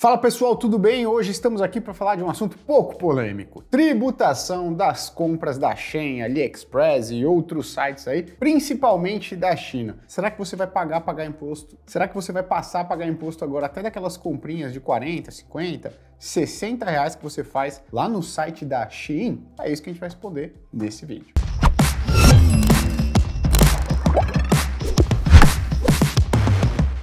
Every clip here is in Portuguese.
Fala pessoal, tudo bem? Hoje estamos aqui para falar de um assunto pouco polêmico: tributação das compras da Shein, AliExpress e outros sites aí, principalmente da China. Será que você vai pagar pagar imposto? Será que você vai passar a pagar imposto agora até daquelas comprinhas de 40, 50, 60 reais que você faz lá no site da Shein? É isso que a gente vai responder nesse vídeo.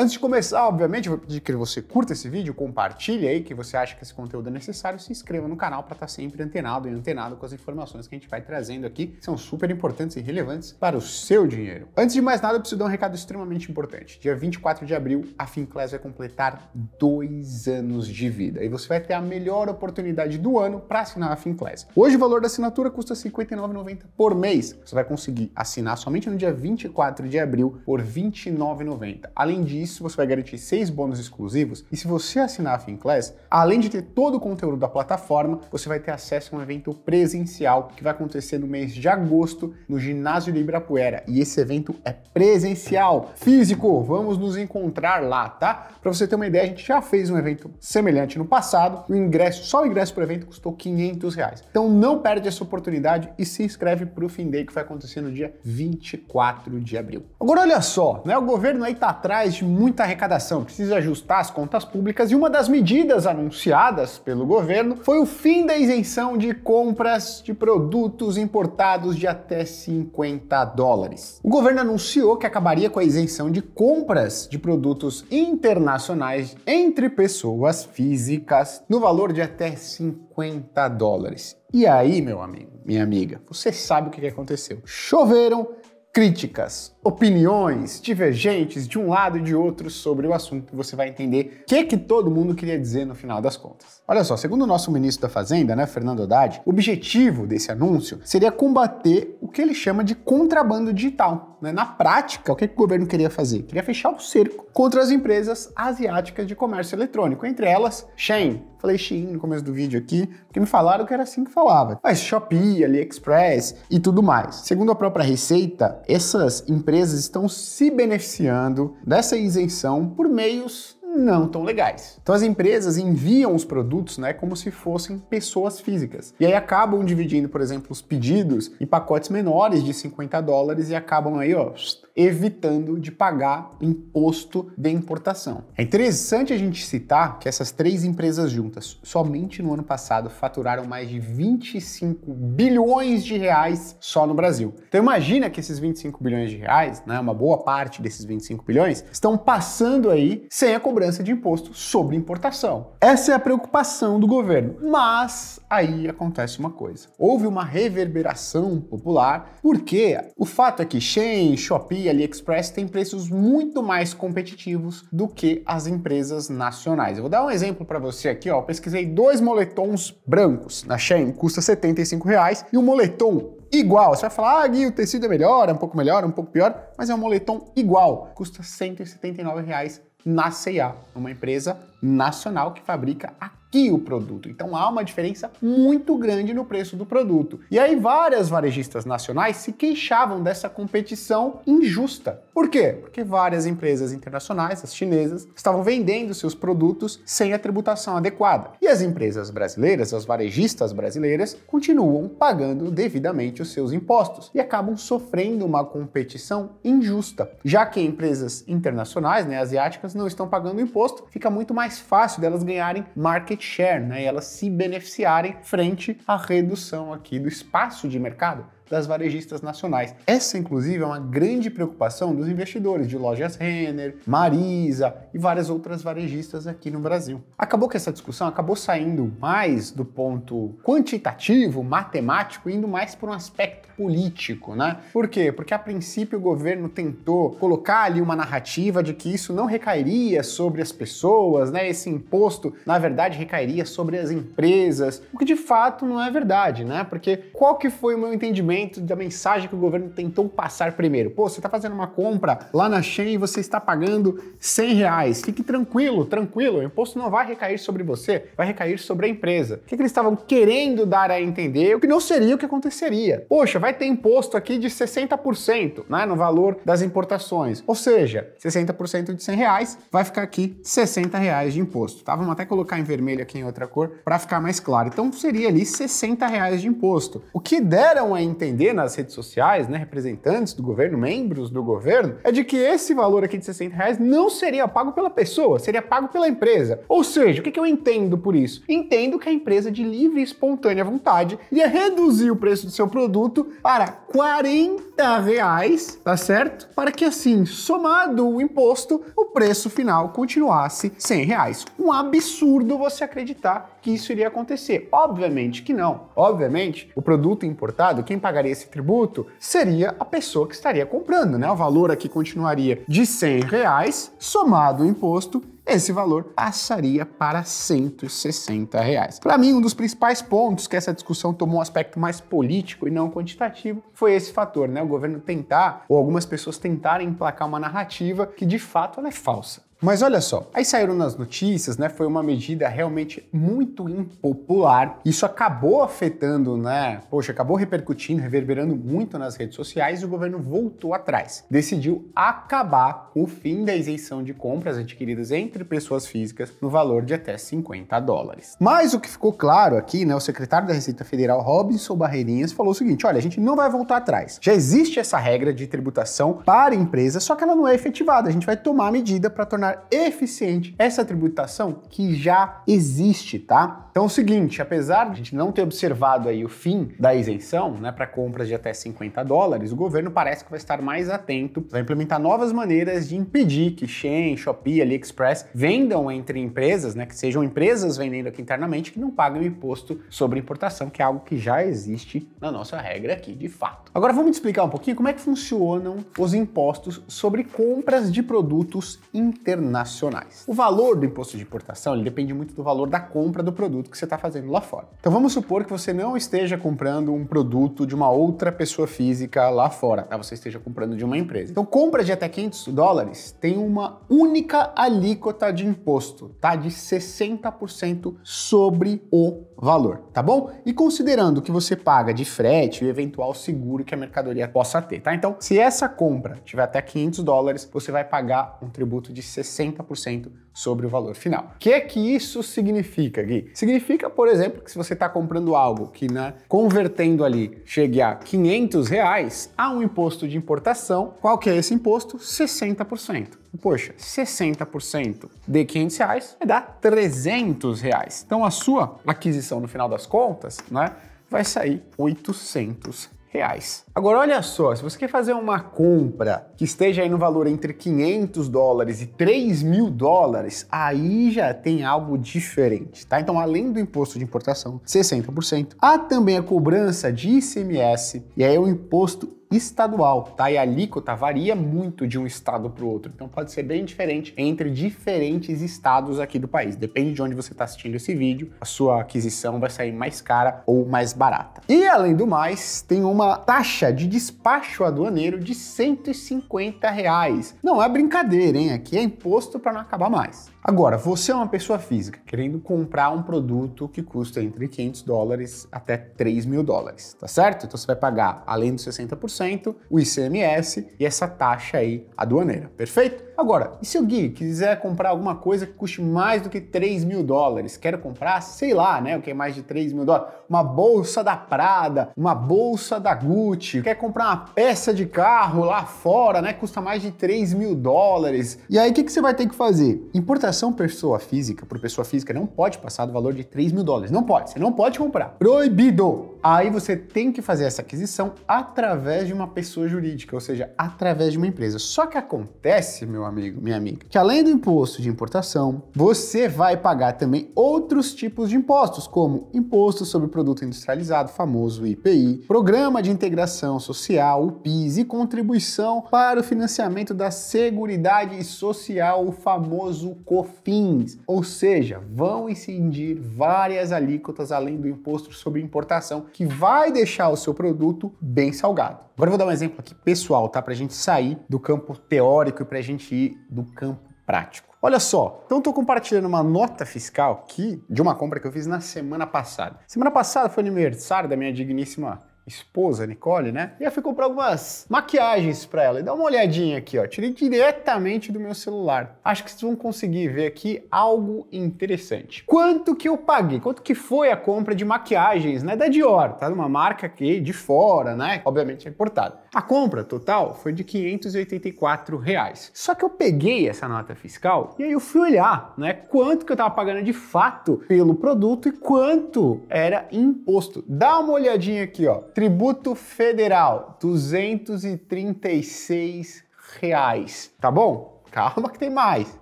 Antes de começar, obviamente, vou pedir que você curta esse vídeo, compartilhe aí que você acha que esse conteúdo é necessário, se inscreva no canal para estar tá sempre antenado e antenado com as informações que a gente vai trazendo aqui, que são super importantes e relevantes para o seu dinheiro. Antes de mais nada, eu preciso dar um recado extremamente importante. Dia 24 de abril, a Finclass vai completar dois anos de vida e você vai ter a melhor oportunidade do ano para assinar a Finclass. Hoje, o valor da assinatura custa R$ 59,90 por mês. Você vai conseguir assinar somente no dia 24 de abril por R$ 29,90. Além disso, isso você vai garantir seis bônus exclusivos. E se você assinar a Finclass, além de ter todo o conteúdo da plataforma, você vai ter acesso a um evento presencial que vai acontecer no mês de agosto no Ginásio de Ibirapuera. E esse evento é presencial, físico. Vamos nos encontrar lá, tá? Para você ter uma ideia, a gente já fez um evento semelhante no passado. O ingresso, só o ingresso para o evento custou 500 reais. Então não perde essa oportunidade e se inscreve para o Day que vai acontecer no dia 24 de abril. Agora olha só, né? O governo aí tá atrás de muita arrecadação, precisa ajustar as contas públicas e uma das medidas anunciadas pelo governo foi o fim da isenção de compras de produtos importados de até 50 dólares. O governo anunciou que acabaria com a isenção de compras de produtos internacionais entre pessoas físicas no valor de até 50 dólares. E aí, meu amigo, minha amiga, você sabe o que aconteceu. Choveram críticas, opiniões divergentes de um lado e de outro sobre o assunto, você vai entender o que, que todo mundo queria dizer no final das contas. Olha só, segundo o nosso ministro da Fazenda, né, Fernando Haddad, o objetivo desse anúncio seria combater o que ele chama de contrabando digital né? Na prática, o que, que o governo queria fazer? Queria fechar o cerco contra as empresas asiáticas de comércio eletrônico, entre elas Shein. Falei Shein no começo do vídeo aqui, porque me falaram que era assim que falava. Mas Shopee, AliExpress e tudo mais. Segundo a própria Receita, essas empresas estão se beneficiando dessa isenção por meios não tão legais. Então as empresas enviam os produtos né, como se fossem pessoas físicas. E aí acabam dividindo, por exemplo, os pedidos em pacotes menores de 50 dólares e acabam aí, ó, evitando de pagar imposto de importação. É interessante a gente citar que essas três empresas juntas, somente no ano passado, faturaram mais de 25 bilhões de reais só no Brasil. Então imagina que esses 25 bilhões de reais, né, uma boa parte desses 25 bilhões, estão passando aí sem a cobrança de imposto sobre importação. Essa é a preocupação do governo. Mas aí acontece uma coisa. Houve uma reverberação popular, porque o fato é que Shein, Shopee, AliExpress têm preços muito mais competitivos do que as empresas nacionais. Eu vou dar um exemplo para você aqui, ó. Eu pesquisei dois moletons brancos na Shein, custa 75 reais, e um moletom igual. Você vai falar, ah, Gui, o tecido é melhor, é um pouco melhor, é um pouco pior, mas é um moletom igual, custa 179 reais na Ca, uma empresa nacional que fabrica a que o produto. Então há uma diferença muito grande no preço do produto. E aí várias varejistas nacionais se queixavam dessa competição injusta. Por quê? Porque várias empresas internacionais, as chinesas, estavam vendendo seus produtos sem a tributação adequada. E as empresas brasileiras, as varejistas brasileiras, continuam pagando devidamente os seus impostos e acabam sofrendo uma competição injusta. Já que empresas internacionais, né, asiáticas, não estão pagando imposto, fica muito mais fácil delas ganharem market market share, né, e elas se beneficiarem frente à redução aqui do espaço de mercado das varejistas nacionais. Essa, inclusive, é uma grande preocupação dos investidores de lojas Renner, Marisa e várias outras varejistas aqui no Brasil. Acabou que essa discussão acabou saindo mais do ponto quantitativo, matemático, indo mais para um aspecto político, né? Por quê? Porque a princípio o governo tentou colocar ali uma narrativa de que isso não recairia sobre as pessoas, né? Esse imposto, na verdade, recairia sobre as empresas, o que de fato não é verdade, né? Porque qual que foi o meu entendimento da mensagem que o governo tentou passar primeiro. Pô, você está fazendo uma compra lá na Shein e você está pagando 100 reais. Fique tranquilo, tranquilo, o imposto não vai recair sobre você, vai recair sobre a empresa. O que, que eles estavam querendo dar a entender? O que não seria o que aconteceria. Poxa, vai ter imposto aqui de 60% né, no valor das importações. Ou seja, 60% de 100 reais vai ficar aqui 60 reais de imposto. Tá? Vamos até colocar em vermelho aqui em outra cor para ficar mais claro. Então seria ali 60 reais de imposto. O que deram a entender defender nas redes sociais, né, representantes do governo, membros do governo, é de que esse valor aqui de 60 reais não seria pago pela pessoa, seria pago pela empresa. Ou seja, o que, que eu entendo por isso? Entendo que a empresa de livre e espontânea vontade ia reduzir o preço do seu produto para 40 reais, tá certo? Para que assim, somado o imposto, o preço final continuasse 100 reais. Um absurdo você acreditar que isso iria acontecer. Obviamente que não. Obviamente, o produto importado, quem paga pagaria esse tributo seria a pessoa que estaria comprando, né? O valor aqui continuaria de 100 reais, somado o imposto, esse valor passaria para 160 reais. Para mim, um dos principais pontos que essa discussão tomou um aspecto mais político e não quantitativo foi esse fator, né? O governo tentar, ou algumas pessoas tentarem emplacar uma narrativa que de fato ela é falsa. Mas olha só, aí saíram nas notícias, né? Foi uma medida realmente muito impopular. Isso acabou afetando, né? Poxa, acabou repercutindo, reverberando muito nas redes sociais e o governo voltou atrás. Decidiu acabar com o fim da isenção de compras adquiridas entre pessoas físicas no valor de até 50 dólares. Mas o que ficou claro aqui, né? O secretário da Receita Federal, Robinson Barreirinhas, falou o seguinte: olha, a gente não vai voltar atrás. Já existe essa regra de tributação para empresas, só que ela não é efetivada. A gente vai tomar medida para tornar tornar eficiente essa tributação que já existe, tá? Então é o seguinte, apesar de a gente não ter observado aí o fim da isenção, né, para compras de até 50 dólares, o governo parece que vai estar mais atento, vai implementar novas maneiras de impedir que Shein, Shopee, AliExpress vendam entre empresas, né, que sejam empresas vendendo aqui internamente que não pagam imposto sobre importação, que é algo que já existe na nossa regra aqui, de fato. Agora vamos explicar um pouquinho como é que funcionam os impostos sobre compras de produtos internacionais. O valor do imposto de importação depende muito do valor da compra do produto produto que você está fazendo lá fora. Então vamos supor que você não esteja comprando um produto de uma outra pessoa física lá fora, tá? Você esteja comprando de uma empresa. Então compra de até 500 dólares tem uma única alíquota de imposto, tá? De 60% sobre o valor, tá bom? E considerando que você paga de frete e eventual seguro que a mercadoria possa ter, tá? Então, se essa compra tiver até 500 dólares, você vai pagar um tributo de 60% sobre o valor final. O que é que isso significa, Gui? Significa, por exemplo, que se você está comprando algo que, né, convertendo ali, chegue a 500 reais, há um imposto de importação. Qual que é esse imposto? 60%. Tipo, poxa, 60% de 500 reais vai dar 300 reais. Então a sua aquisição no final das contas, né, vai sair 800 reais. Agora olha só, se você quer fazer uma compra que esteja aí no valor entre 500 dólares e 3 mil dólares, aí já tem algo diferente, tá? Então além do imposto de importação, 60%, há também a cobrança de ICMS e aí o imposto estadual, tá? E a alíquota varia muito de um estado para o outro, então pode ser bem diferente entre diferentes estados aqui do país. Depende de onde você está assistindo esse vídeo, a sua aquisição vai sair mais cara ou mais barata. E além do mais, tem uma taxa de despacho aduaneiro de 150 reais. Não é brincadeira, hein? Aqui é imposto para não acabar mais. Agora, você é uma pessoa física querendo comprar um produto que custa entre 500 dólares até 3 mil dólares, tá certo? Então você vai pagar, além dos 60%, o ICMS e essa taxa aí aduaneira, perfeito? Agora, e se o Gui quiser comprar alguma coisa que custe mais do que 3 mil dólares? Quero comprar, sei lá, né? O que é mais de 3 mil dólares? Uma bolsa da Prada, uma bolsa da Gucci, quer comprar uma peça de carro lá fora, né? Custa mais de 3 mil dólares. E aí, o que, que você vai ter que fazer? Importação cotação pessoa física por pessoa física não pode passar do valor de 3 mil dólares. Não pode, você não pode comprar. Proibido! Aí você tem que fazer essa aquisição através de uma pessoa jurídica, ou seja, através de uma empresa. Só que acontece, meu amigo, minha amiga, que além do imposto de importação, você vai pagar também outros tipos de impostos, como imposto sobre produto industrializado, famoso IPI, programa de integração social, o PIS, e contribuição para o financiamento da Seguridade Social, o famoso COF. COFINS, ou seja, vão incidir várias alíquotas além do imposto sobre importação, que vai deixar o seu produto bem salgado. Agora eu vou dar um exemplo aqui pessoal, tá? Para a gente sair do campo teórico e para a gente ir do campo prático. Olha só, então estou compartilhando uma nota fiscal aqui de uma compra que eu fiz na semana passada. Semana passada foi aniversário da minha digníssima esposa, Nicole, né? E eu fui comprar algumas maquiagens para ela. E dá uma olhadinha aqui, ó. Tirei diretamente do meu celular. Acho que vocês vão conseguir ver aqui algo interessante. Quanto que eu paguei? Quanto que foi a compra de maquiagens, né? Da Dior, tá? Uma marca aqui de fora, né? Obviamente é importada. A compra total foi de 584 reais. Só que eu peguei essa nota fiscal e aí eu fui olhar, né, quanto que eu estava pagando de fato pelo produto e quanto era imposto. Dá uma olhadinha aqui, ó. Tributo federal, 236 reais, tá bom? Calma que tem mais.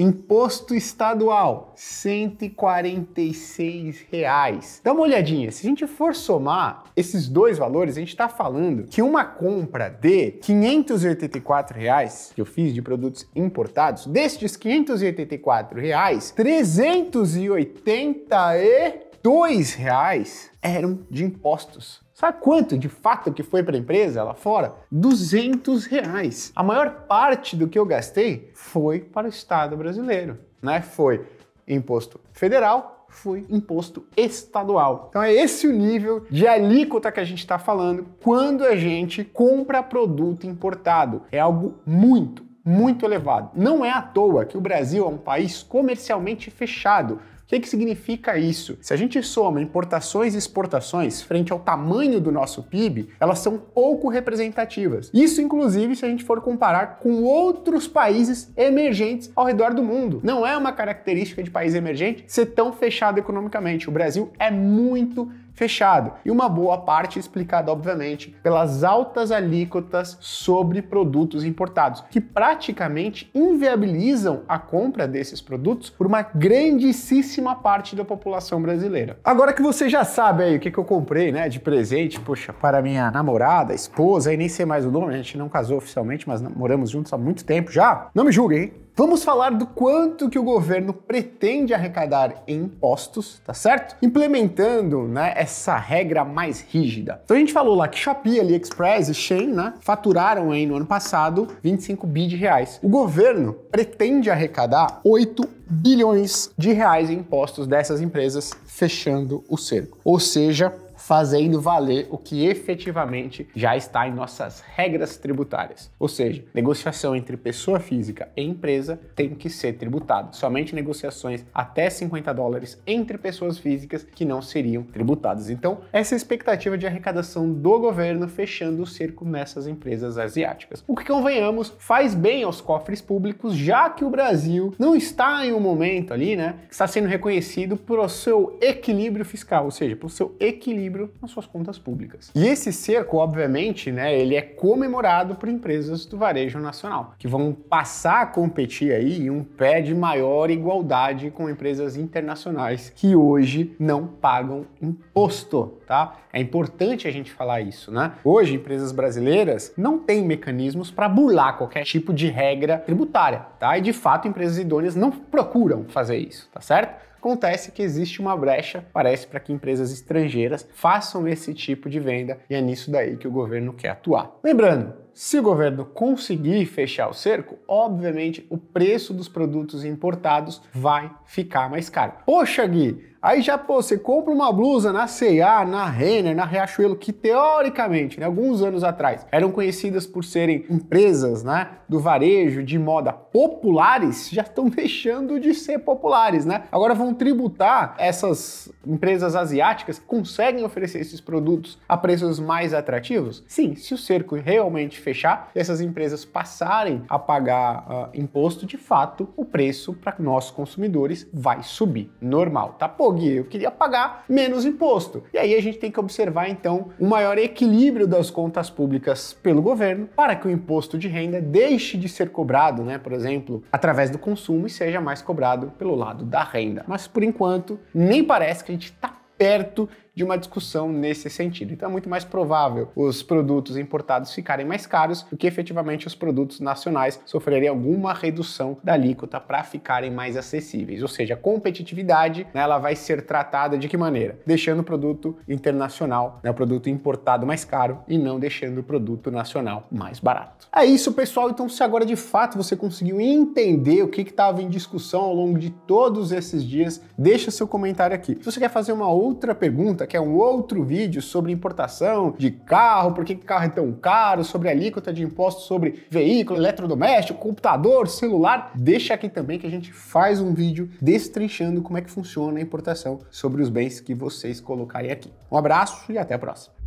Imposto estadual, 146 reais. Dá uma olhadinha, se a gente for somar esses dois valores, a gente está falando que uma compra de 584 reais que eu fiz de produtos importados, destes 584 reais, 382 reais eram de impostos. Sabe quanto de fato que foi para a empresa lá fora? 200 reais. A maior parte do que eu gastei foi para o Estado brasileiro, né? Foi imposto federal, foi imposto estadual. Então é esse o nível de alíquota que a gente está falando quando a gente compra produto importado. É algo muito, muito elevado. Não é à toa que o Brasil é um país comercialmente fechado que, que significa isso? Se a gente soma importações e exportações frente ao tamanho do nosso PIB, elas são pouco representativas. Isso, inclusive, se a gente for comparar com outros países emergentes ao redor do mundo. Não é uma característica de país emergente ser tão fechado economicamente. O Brasil é muito fechado. E uma boa parte explicada, obviamente, pelas altas alíquotas sobre produtos importados, que praticamente inviabilizam a compra desses produtos por uma grandíssima parte da população brasileira. Agora que você já sabe aí o que, que eu comprei, né, de presente, poxa, para minha namorada, esposa, e nem sei mais o nome, a gente não casou oficialmente, mas moramos juntos há muito tempo já, não me julguem, hein? Vamos falar do quanto que o governo pretende arrecadar em impostos, tá certo? Implementando, né, essa regra mais rígida. Então a gente falou lá que Shopee, AliExpress e Shein, né, faturaram aí no ano passado 25 bi de reais. O governo pretende arrecadar 8 bilhões de reais em impostos dessas empresas fechando o cerco. Ou seja, fazendo valer o que efetivamente já está em nossas regras tributárias. Ou seja, negociação entre pessoa física e empresa tem que ser tributada. Somente negociações até 50 dólares entre pessoas físicas que não seriam tributadas. Então, essa é expectativa de arrecadação do governo fechando o cerco nessas empresas asiáticas. O que convenhamos faz bem aos cofres públicos, já que o Brasil não está em um momento ali, né, está sendo reconhecido pelo seu equilíbrio fiscal, ou seja, pelo seu equilíbrio equilíbrio nas suas contas públicas. E esse cerco, obviamente, né, ele é comemorado por empresas do varejo nacional, que vão passar a competir aí em um pé de maior igualdade com empresas internacionais que hoje não pagam imposto, tá? É importante a gente falar isso, né? Hoje, empresas brasileiras não têm mecanismos para burlar qualquer tipo de regra tributária, tá? E de fato, empresas idôneas não procuram fazer isso, tá certo? Acontece que existe uma brecha, parece, para que empresas estrangeiras façam esse tipo de venda e é nisso daí que o governo quer atuar. Lembrando, se o governo conseguir fechar o cerco, obviamente o preço dos produtos importados vai ficar mais caro. Poxa, Gui, aí já pô, você compra uma blusa na C&A, na Renner, na Riachuelo, que teoricamente, né, alguns anos atrás, eram conhecidas por serem empresas né, do varejo, de moda populares, já estão deixando de ser populares, né? Agora vão tributar essas empresas asiáticas que conseguem oferecer esses produtos a preços mais atrativos? Sim, se o cerco realmente fechar e essas empresas passarem a pagar uh, imposto, de fato, o preço para nós consumidores vai subir. Normal, tá? Pô, Gui, eu queria pagar menos imposto. E aí a gente tem que observar, então, o um maior equilíbrio das contas públicas pelo governo para que o imposto de renda deixe de ser cobrado, né? Por exemplo, através do consumo e seja mais cobrado pelo lado da renda. Mas por enquanto, nem parece que a gente está perto de uma discussão nesse sentido. Então é muito mais provável os produtos importados ficarem mais caros do que efetivamente os produtos nacionais sofrerem alguma redução da alíquota para ficarem mais acessíveis. Ou seja, a competitividade né, ela vai ser tratada de que maneira? Deixando o produto internacional, né, o produto importado mais caro e não deixando o produto nacional mais barato. É isso, pessoal. Então, se agora de fato você conseguiu entender o que estava em discussão ao longo de todos esses dias, deixa seu comentário aqui. Se você quer fazer uma outra pergunta, quer é um outro vídeo sobre importação de carro, por que carro é tão caro, sobre alíquota de imposto sobre veículo, eletrodoméstico, computador, celular, deixa aqui também que a gente faz um vídeo destrinchando como é que funciona a importação sobre os bens que vocês colocarem aqui. Um abraço e até a próxima.